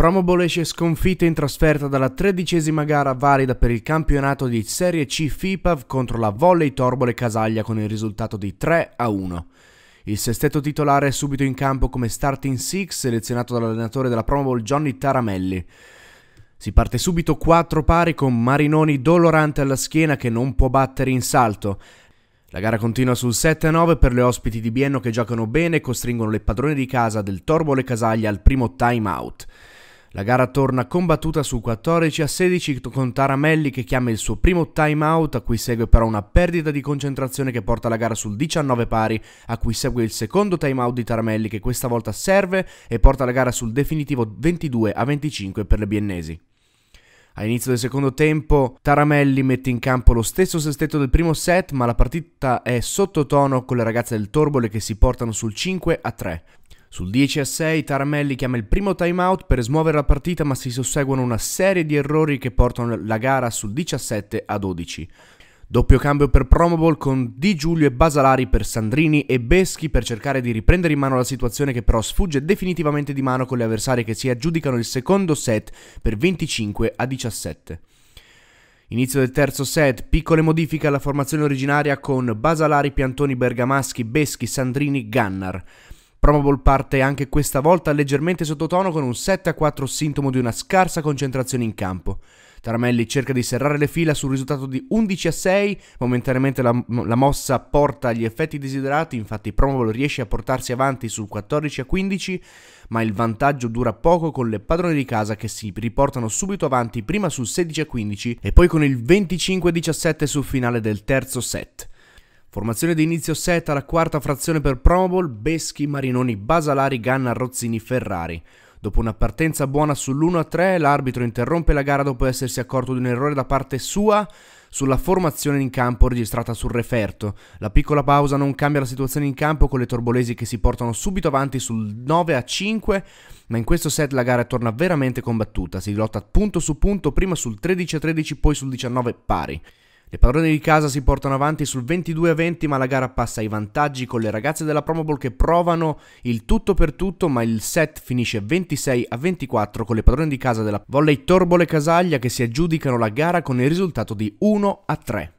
Promobol esce sconfitta in trasferta dalla tredicesima gara valida per il campionato di Serie C FIPAV contro la Volley Torbole Casaglia con il risultato di 3 a 1. Il sestetto titolare è subito in campo come starting six selezionato dall'allenatore della Promobol Johnny Taramelli. Si parte subito 4 pari con Marinoni dolorante alla schiena che non può battere in salto. La gara continua sul 7-9 per le ospiti di Bienno che giocano bene e costringono le padrone di casa del Torbole Casaglia al primo time out. La gara torna combattuta su 14 a 16 con Taramelli che chiama il suo primo time out a cui segue però una perdita di concentrazione che porta la gara sul 19 pari a cui segue il secondo time out di Taramelli che questa volta serve e porta la gara sul definitivo 22 a 25 per le biennesi. inizio del secondo tempo Taramelli mette in campo lo stesso sestetto del primo set, ma la partita è sottotono con le ragazze del Torbole che si portano sul 5 a 3. Sul 10 a 6 Taramelli chiama il primo timeout per smuovere la partita ma si susseguono una serie di errori che portano la gara sul 17 a 12. Doppio cambio per Promobol con Di Giulio e Basalari per Sandrini e Beschi per cercare di riprendere in mano la situazione che però sfugge definitivamente di mano con le avversarie che si aggiudicano il secondo set per 25 a 17. Inizio del terzo set, piccole modifiche alla formazione originaria con Basalari, Piantoni, Bergamaschi, Beschi, Sandrini, Gannar. Probable parte anche questa volta leggermente sottotono con un 7 a 4 sintomo di una scarsa concentrazione in campo. Taramelli cerca di serrare le fila sul risultato di 11 a 6, momentaneamente la, la mossa porta agli effetti desiderati, infatti Promobol riesce a portarsi avanti sul 14 a 15, ma il vantaggio dura poco con le padrone di casa che si riportano subito avanti prima sul 16 a 15 e poi con il 25 a 17 sul finale del terzo set. Formazione di inizio set alla quarta frazione per Pro Bowl, Beschi, Marinoni, Basalari, Ganna, Rozzini, Ferrari. Dopo una partenza buona sull'1-3, l'arbitro interrompe la gara dopo essersi accorto di un errore da parte sua sulla formazione in campo registrata sul referto. La piccola pausa non cambia la situazione in campo con le torbolesi che si portano subito avanti sul 9-5, ma in questo set la gara torna veramente combattuta, si lotta punto su punto, prima sul 13-13 poi sul 19 pari. Le padrone di casa si portano avanti sul 22 a 20, ma la gara passa ai vantaggi con le ragazze della Promo Bowl che provano il tutto per tutto, ma il set finisce 26 a 24 con le padrone di casa della Volley Torbole Casaglia che si aggiudicano la gara con il risultato di 1 a 3.